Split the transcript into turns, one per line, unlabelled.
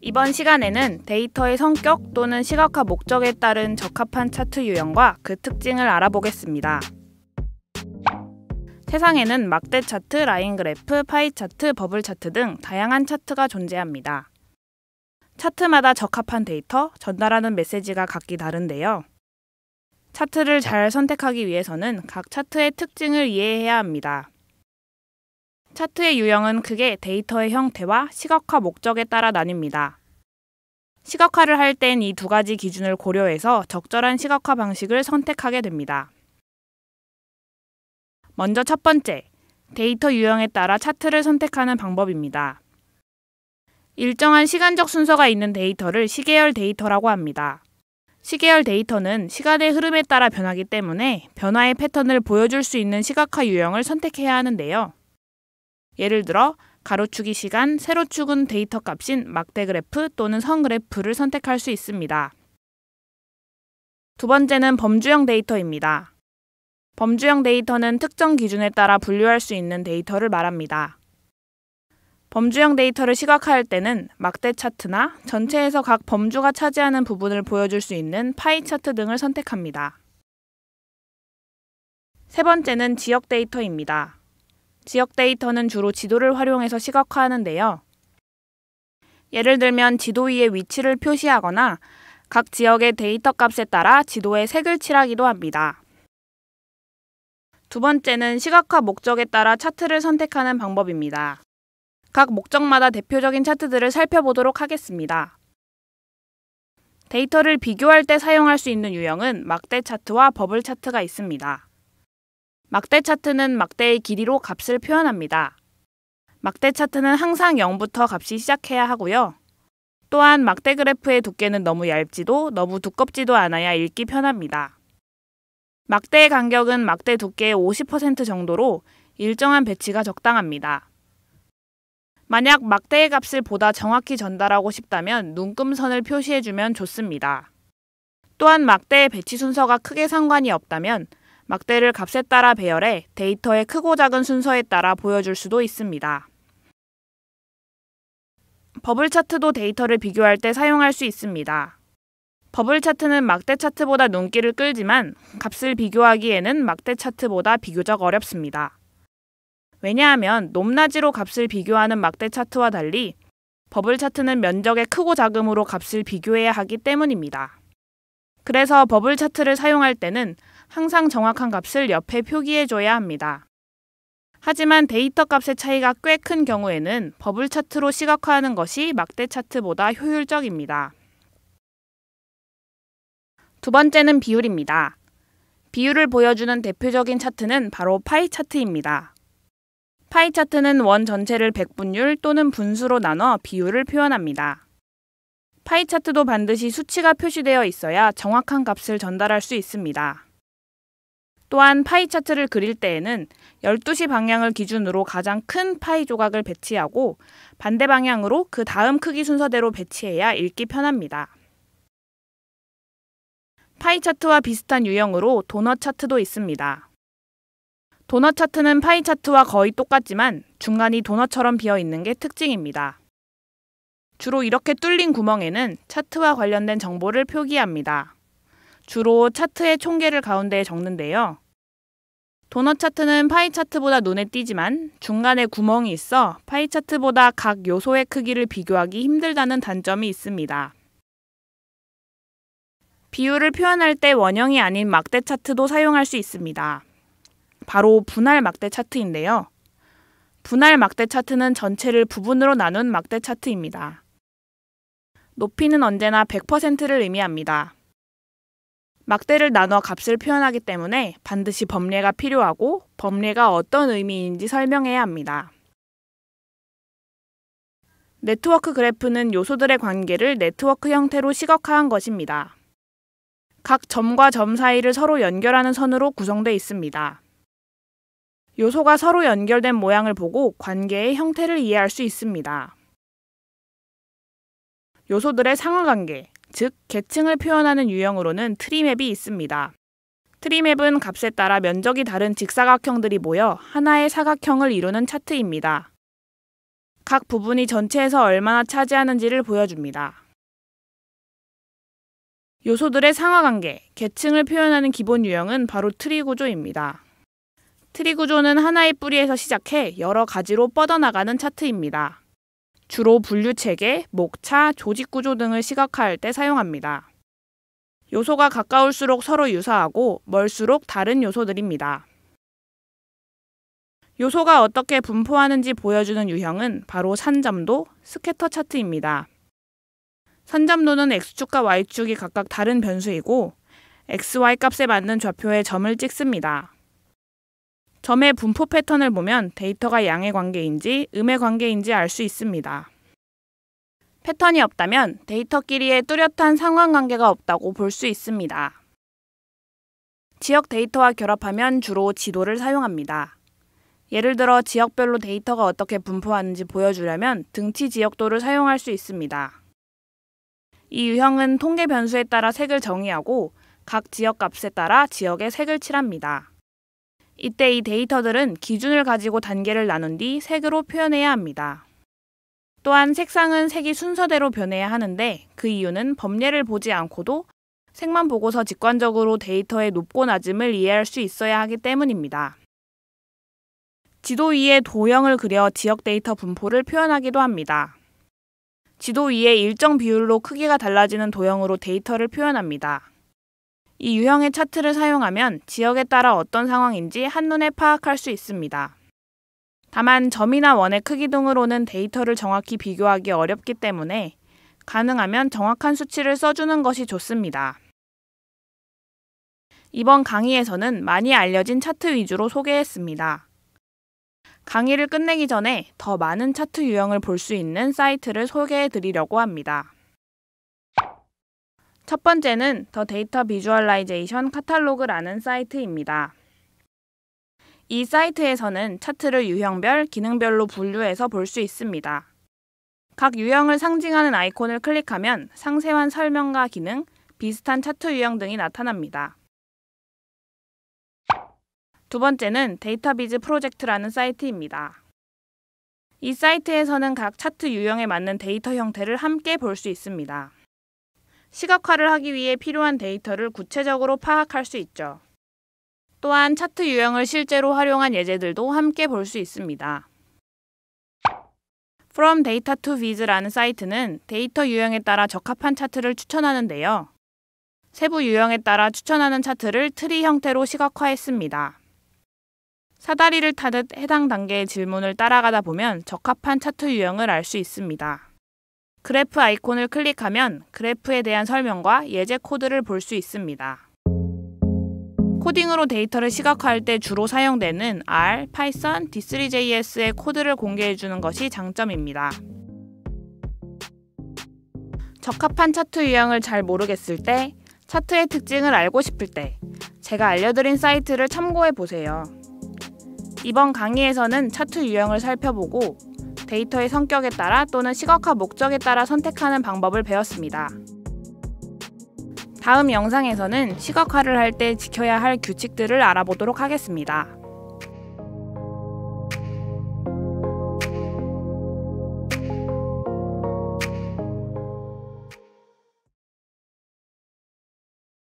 이번 시간에는 데이터의 성격 또는 시각화 목적에 따른 적합한 차트 유형과 그 특징을 알아보겠습니다. 세상에는 막대 차트, 라인 그래프, 파이 차트, 버블 차트 등 다양한 차트가 존재합니다. 차트마다 적합한 데이터, 전달하는 메시지가 각기 다른데요. 차트를 잘 선택하기 위해서는 각 차트의 특징을 이해해야 합니다. 차트의 유형은 크게 데이터의 형태와 시각화 목적에 따라 나뉩니다. 시각화를 할 땐 이 두 가지 기준을 고려해서 적절한 시각화 방식을 선택하게 됩니다. 먼저 첫 번째, 데이터 유형에 따라 차트를 선택하는 방법입니다. 일정한 시간적 순서가 있는 데이터를 시계열 데이터라고 합니다. 시계열 데이터는 시간의 흐름에 따라 변하기 때문에 변화의 패턴을 보여줄 수 있는 시각화 유형을 선택해야 하는데요. 예를 들어 가로축이 시간, 세로축은 데이터 값인 막대 그래프 또는 선 그래프를 선택할 수 있습니다. 두 번째는 범주형 데이터입니다. 범주형 데이터는 특정 기준에 따라 분류할 수 있는 데이터를 말합니다. 범주형 데이터를 시각화할 때는 막대 차트나 전체에서 각 범주가 차지하는 부분을 보여줄 수 있는 파이 차트 등을 선택합니다. 세 번째는 지역 데이터입니다. 지역 데이터는 주로 지도를 활용해서 시각화하는데요. 예를 들면 지도 위에 위치를 표시하거나 각 지역의 데이터 값에 따라 지도에 색을 칠하기도 합니다. 두 번째는 시각화 목적에 따라 차트를 선택하는 방법입니다. 각 목적마다 대표적인 차트들을 살펴보도록 하겠습니다. 데이터를 비교할 때 사용할 수 있는 유형은 막대 차트와 버블 차트가 있습니다. 막대 차트는 막대의 길이로 값을 표현합니다. 막대 차트는 항상 0부터 값이 시작해야 하고요. 또한 막대 그래프의 두께는 너무 얇지도 너무 두껍지도 않아야 읽기 편합니다. 막대의 간격은 막대 두께의 50% 정도로 일정한 배치가 적당합니다. 만약 막대의 값을 보다 정확히 전달하고 싶다면 눈금선을 표시해주면 좋습니다. 또한 막대의 배치 순서가 크게 상관이 없다면 막대를 값에 따라 배열해 데이터의 크고 작은 순서에 따라 보여줄 수도 있습니다. 버블 차트도 데이터를 비교할 때 사용할 수 있습니다. 버블 차트는 막대 차트보다 눈길을 끌지만 값을 비교하기에는 막대 차트보다 비교적 어렵습니다. 왜냐하면 높낮이로 값을 비교하는 막대 차트와 달리 버블 차트는 면적의 크고 작음으로 값을 비교해야 하기 때문입니다. 그래서 버블 차트를 사용할 때는 항상 정확한 값을 옆에 표기해줘야 합니다. 하지만 데이터 값의 차이가 꽤 큰 경우에는 버블 차트로 시각화하는 것이 막대 차트보다 효율적입니다. 두 번째는 비율입니다. 비율을 보여주는 대표적인 차트는 바로 파이 차트입니다. 파이 차트는 원 전체를 백분율 또는 분수로 나눠 비율을 표현합니다. 파이 차트도 반드시 수치가 표시되어 있어야 정확한 값을 전달할 수 있습니다. 또한 파이 차트를 그릴 때에는 12시 방향을 기준으로 가장 큰 파이 조각을 배치하고 반대 방향으로 그 다음 크기 순서대로 배치해야 읽기 편합니다. 파이 차트와 비슷한 유형으로 도넛 차트도 있습니다. 도넛 차트는 파이 차트와 거의 똑같지만 중간이 도넛처럼 비어 있는 게 특징입니다. 주로 이렇게 뚫린 구멍에는 차트와 관련된 정보를 표기합니다. 주로 차트의 총계를 가운데에 적는데요. 도넛 차트는 파이 차트보다 눈에 띄지만 중간에 구멍이 있어 파이 차트보다 각 요소의 크기를 비교하기 힘들다는 단점이 있습니다. 비율을 표현할 때 원형이 아닌 막대 차트도 사용할 수 있습니다. 바로 분할 막대 차트인데요. 분할 막대 차트는 전체를 부분으로 나눈 막대 차트입니다. 높이는 언제나 100%를 의미합니다. 막대를 나눠 값을 표현하기 때문에 반드시 범례가 필요하고 범례가 어떤 의미인지 설명해야 합니다. 네트워크 그래프는 요소들의 관계를 네트워크 형태로 시각화한 것입니다. 각 점과 점 사이를 서로 연결하는 선으로 구성되어 있습니다. 요소가 서로 연결된 모양을 보고 관계의 형태를 이해할 수 있습니다. 요소들의 상하관계, 즉 계층을 표현하는 유형으로는 트리맵이 있습니다. 트리맵은 값에 따라 면적이 다른 직사각형들이 모여 하나의 사각형을 이루는 차트입니다. 각 부분이 전체에서 얼마나 차지하는지를 보여줍니다. 요소들의 상하관계, 계층을 표현하는 기본 유형은 바로 트리 구조입니다. 트리 구조는 하나의 뿌리에서 시작해 여러 가지로 뻗어나가는 차트입니다. 주로 분류체계, 목차, 조직구조 등을 시각화할 때 사용합니다. 요소가 가까울수록 서로 유사하고 멀수록 다른 요소들입니다. 요소가 어떻게 분포하는지 보여주는 유형은 바로 산점도 스케터 차트입니다. 산점도는 X축과 Y축이 각각 다른 변수이고 XY 값에 맞는 좌표에 점을 찍습니다. 점의 분포 패턴을 보면 데이터가 양의 관계인지 음의 관계인지 알 수 있습니다. 패턴이 없다면 데이터끼리의 뚜렷한 상관 관계가 없다고 볼 수 있습니다. 지역 데이터와 결합하면 주로 지도를 사용합니다. 예를 들어 지역별로 데이터가 어떻게 분포하는지 보여주려면 등치 지역도를 사용할 수 있습니다. 이 유형은 통계 변수에 따라 색을 정의하고 각 지역 값에 따라 지역에 색을 칠합니다. 이때 이 데이터들은 기준을 가지고 단계를 나눈 뒤 색으로 표현해야 합니다. 또한 색상은 색이 순서대로 변해야 하는데 그 이유는 법례를 보지 않고도 색만 보고서 직관적으로 데이터의 높고 낮음을 이해할 수 있어야 하기 때문입니다. 지도 위에 도형을 그려 지역 데이터 분포를 표현하기도 합니다. 지도 위에 일정 비율로 크기가 달라지는 도형으로 데이터를 표현합니다. 이 유형의 차트를 사용하면 지역에 따라 어떤 상황인지 한눈에 파악할 수 있습니다. 다만 점이나 원의 크기 등으로는 데이터를 정확히 비교하기 어렵기 때문에 가능하면 정확한 수치를 써주는 것이 좋습니다. 이번 강의에서는 많이 알려진 차트 위주로 소개했습니다. 강의를 끝내기 전에 더 많은 차트 유형을 볼 수 있는 사이트를 소개해 드리려고 합니다. 첫 번째는 더 데이터 비주얼라이제이션 카탈로그라는 사이트입니다. 이 사이트에서는 차트를 유형별, 기능별로 분류해서 볼 수 있습니다. 각 유형을 상징하는 아이콘을 클릭하면 상세한 설명과 기능, 비슷한 차트 유형 등이 나타납니다. 두 번째는 데이터비즈 프로젝트라는 사이트입니다. 이 사이트에서는 각 차트 유형에 맞는 데이터 형태를 함께 볼 수 있습니다. 시각화를 하기 위해 필요한 데이터를 구체적으로 파악할 수 있죠. 또한 차트 유형을 실제로 활용한 예제들도 함께 볼 수 있습니다. From Data to Vis라는 사이트는 데이터 유형에 따라 적합한 차트를 추천하는데요. 세부 유형에 따라 추천하는 차트를 트리 형태로 시각화했습니다. 사다리를 타듯 해당 단계의 질문을 따라가다 보면 적합한 차트 유형을 알 수 있습니다. 그래프 아이콘을 클릭하면 그래프에 대한 설명과 예제 코드를 볼 수 있습니다. 코딩으로 데이터를 시각화할 때 주로 사용되는 R, Python, D3JS의 코드를 공개해주는 것이 장점입니다. 적합한 차트 유형을 잘 모르겠을 때, 차트의 특징을 알고 싶을 때, 제가 알려드린 사이트를 참고해 보세요. 이번 강의에서는 차트 유형을 살펴보고 데이터의 성격에 따라 또는 시각화 목적에 따라 선택하는 방법을 배웠습니다. 다음 영상에서는 시각화를 할 때 지켜야 할 규칙들을 알아보도록 하겠습니다.